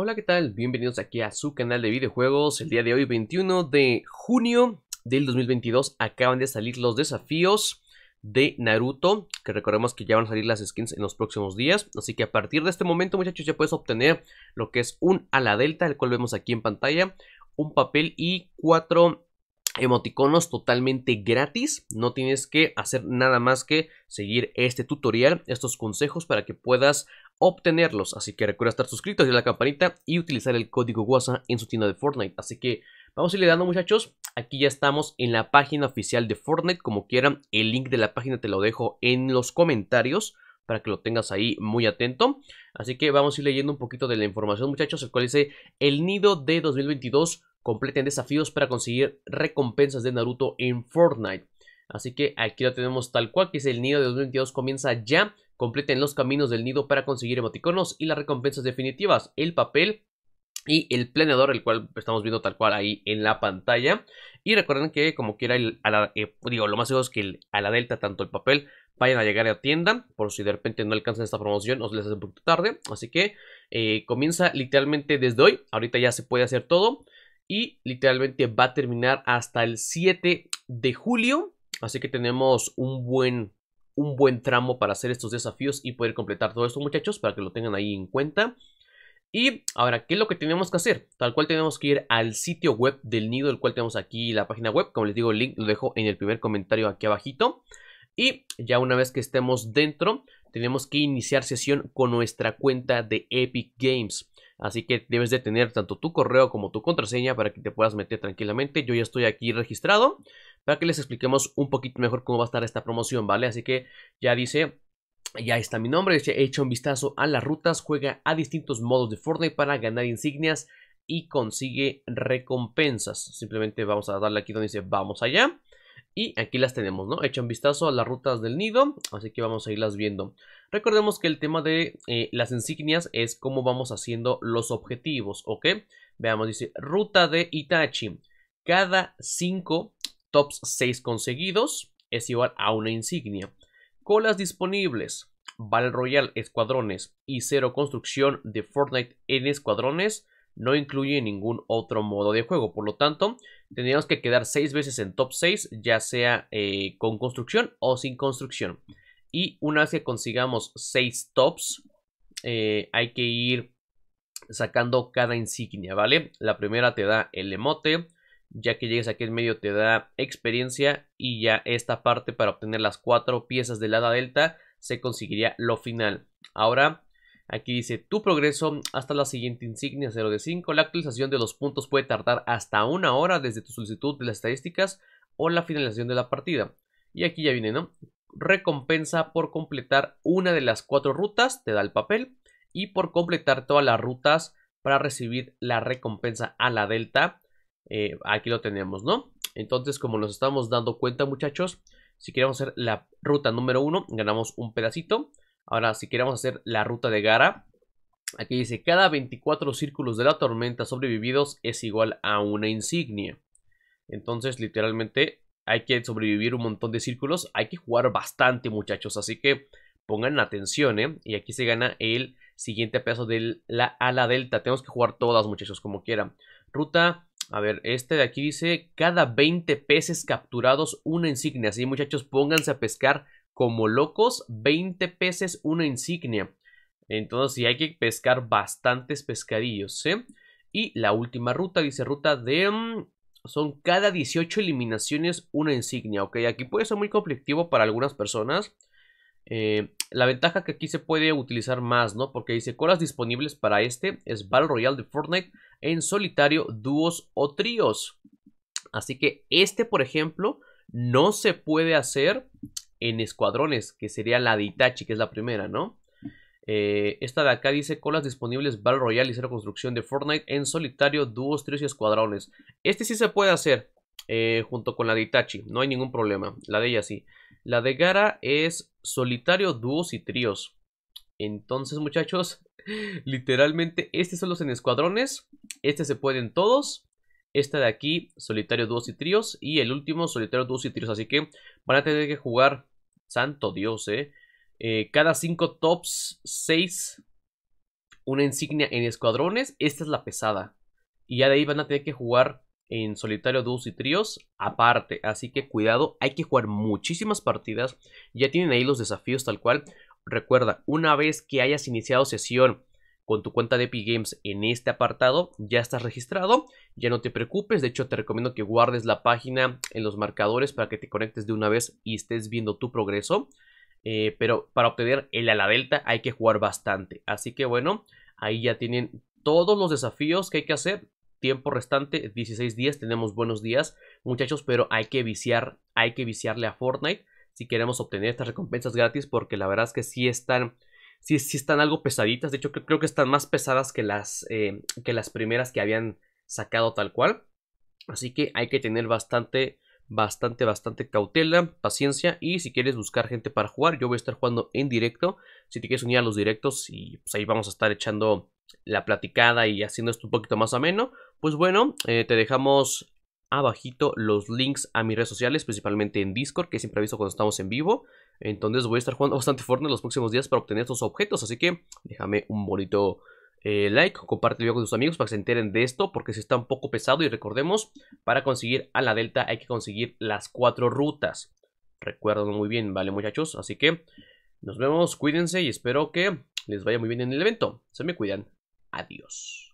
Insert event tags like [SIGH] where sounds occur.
Hola, ¿qué tal? Bienvenidos aquí a su canal de videojuegos. El día de hoy, 21 de junio del 2022, acaban de salir los desafíos de Naruto. Que recordemos que ya van a salir las skins en los próximos días. Así que a partir de este momento, muchachos, ya puedes obtener lo que es un ala delta, el cual vemos aquí en pantalla, un papel y cuatro emoticonos totalmente gratis. No tienes que hacer nada más que seguir este tutorial, estos consejos para que puedas obtenerlos. Así que recuerda estar suscrito, a la campanita y utilizar el código WASA en su tienda de Fortnite. Así que vamos a ir dando muchachos. Aquí ya estamos en la página oficial de Fortnite. Como quieran, el link de la página te lo dejo en los comentarios para que lo tengas ahí muy atento. Así que vamos a ir leyendo un poquito de la información muchachos, el cual dice el nido de 2022 completen desafíos para conseguir recompensas de Naruto en Fortnite. Así que aquí lo tenemos tal cual, que es el nido de 2022 comienza ya Completen los caminos del nido para conseguir emoticonos y las recompensas definitivas, el papel y el planeador, el cual estamos viendo tal cual ahí en la pantalla. Y recuerden que como quiera, eh, digo, lo más seguro es que a la Delta, tanto el papel, vayan a llegar a tienda, por si de repente no alcanzan esta promoción, se les hace un poquito tarde. Así que eh, comienza literalmente desde hoy, ahorita ya se puede hacer todo. Y literalmente va a terminar hasta el 7 de julio. Así que tenemos un buen un buen tramo para hacer estos desafíos y poder completar todo esto muchachos para que lo tengan ahí en cuenta. Y ahora, ¿qué es lo que tenemos que hacer? Tal cual tenemos que ir al sitio web del nido, el cual tenemos aquí la página web. Como les digo, el link lo dejo en el primer comentario aquí abajito. Y ya una vez que estemos dentro, tenemos que iniciar sesión con nuestra cuenta de Epic Games. Así que debes de tener tanto tu correo como tu contraseña para que te puedas meter tranquilamente. Yo ya estoy aquí registrado para que les expliquemos un poquito mejor cómo va a estar esta promoción, ¿vale? Así que ya dice, ya está mi nombre, he hecho un vistazo a las rutas, juega a distintos modos de Fortnite para ganar insignias y consigue recompensas. Simplemente vamos a darle aquí donde dice vamos allá. Y aquí las tenemos, ¿no? Echa un vistazo a las rutas del nido, así que vamos a irlas viendo. Recordemos que el tema de eh, las insignias es cómo vamos haciendo los objetivos, ¿ok? Veamos, dice ruta de Itachi. Cada 5 tops 6 conseguidos es igual a una insignia. Colas disponibles, Battle Royale escuadrones y cero construcción de Fortnite en escuadrones no incluye ningún otro modo de juego. Por lo tanto, tendríamos que quedar 6 veces en top 6, ya sea eh, con construcción o sin construcción. Y una vez que consigamos 6 tops, eh, hay que ir sacando cada insignia, ¿vale? La primera te da el emote, ya que llegues aquí en medio te da experiencia y ya esta parte para obtener las cuatro piezas del la delta se conseguiría lo final. Ahora aquí dice tu progreso hasta la siguiente insignia 0 de 5. La actualización de los puntos puede tardar hasta una hora desde tu solicitud de las estadísticas o la finalización de la partida. Y aquí ya viene, ¿no? Recompensa por completar una de las cuatro rutas, te da el papel, y por completar todas las rutas para recibir la recompensa a la delta eh, aquí lo tenemos, ¿no? Entonces, como nos estamos dando cuenta, muchachos, si queremos hacer la ruta número 1, ganamos un pedacito. Ahora, si queremos hacer la ruta de Gara, aquí dice, cada 24 círculos de la tormenta sobrevividos es igual a una insignia. Entonces, literalmente, hay que sobrevivir un montón de círculos. Hay que jugar bastante, muchachos. Así que pongan atención, ¿eh? Y aquí se gana el siguiente pedazo de la ala delta. Tenemos que jugar todas, muchachos, como quieran. Ruta a ver, este de aquí dice, cada 20 peces capturados, una insignia. Así muchachos, pónganse a pescar como locos, 20 peces, una insignia. Entonces sí hay que pescar bastantes pescadillos, ¿sí? Y la última ruta, dice ruta de... Mm, son cada 18 eliminaciones una insignia, ¿ok? Aquí puede ser muy conflictivo para algunas personas. Eh, la ventaja que aquí se puede utilizar más, ¿no? Porque dice colas disponibles para este es Battle Royale de Fortnite en solitario, dúos o tríos. Así que este, por ejemplo, no se puede hacer en escuadrones, que sería la de Itachi, que es la primera, ¿no? Eh, esta de acá dice colas disponibles Battle Royale y cero construcción de Fortnite en solitario, dúos, tríos y escuadrones. Este sí se puede hacer eh, junto con la de Itachi, no hay ningún problema. La de ella sí. La de Gara es solitario, dúos y tríos. Entonces, muchachos, [LAUGHS] literalmente, este son los en escuadrones. Este se pueden todos. Esta de aquí, solitario, dúos y tríos. Y el último, solitario, dúos y tríos. Así que van a tener que jugar. Santo Dios, eh. eh cada cinco tops, 6. Una insignia en escuadrones. Esta es la pesada. Y ya de ahí van a tener que jugar en solitario, dúos y tríos aparte. Así que cuidado, hay que jugar muchísimas partidas. Ya tienen ahí los desafíos tal cual. Recuerda, una vez que hayas iniciado sesión con tu cuenta de Epic Games en este apartado, ya estás registrado, ya no te preocupes, de hecho te recomiendo que guardes la página en los marcadores para que te conectes de una vez y estés viendo tu progreso. Eh, pero para obtener el ala delta hay que jugar bastante, así que bueno, ahí ya tienen todos los desafíos que hay que hacer tiempo restante, 16 días, tenemos buenos días, muchachos, pero hay que viciar, hay que viciarle a Fortnite si queremos obtener estas recompensas gratis, porque la verdad es que sí están, sí, están algo pesaditas, de hecho creo que están más pesadas que las, eh, que las primeras que habían sacado tal cual, así que hay que tener bastante, bastante, bastante cautela, paciencia y si quieres buscar gente para jugar, yo voy a estar jugando en directo. Si te quieres unir a los directos y pues ahí vamos a estar echando la platicada y haciendo esto un poquito más ameno pues bueno, eh, te dejamos abajito los links a mis redes sociales, principalmente en Discord, que siempre aviso cuando estamos en vivo. Entonces voy a estar jugando [LAUGHS] bastante en los próximos días para obtener estos objetos, así que déjame un bonito eh, like, comparte el video con tus amigos para que se enteren de esto, porque si está un poco pesado y recordemos, para conseguir a la Delta hay que conseguir las cuatro rutas. Recuerden muy bien, ¿vale muchachos? Así que nos vemos, cuídense y espero que les vaya muy bien en el evento. Se me cuidan. Adiós.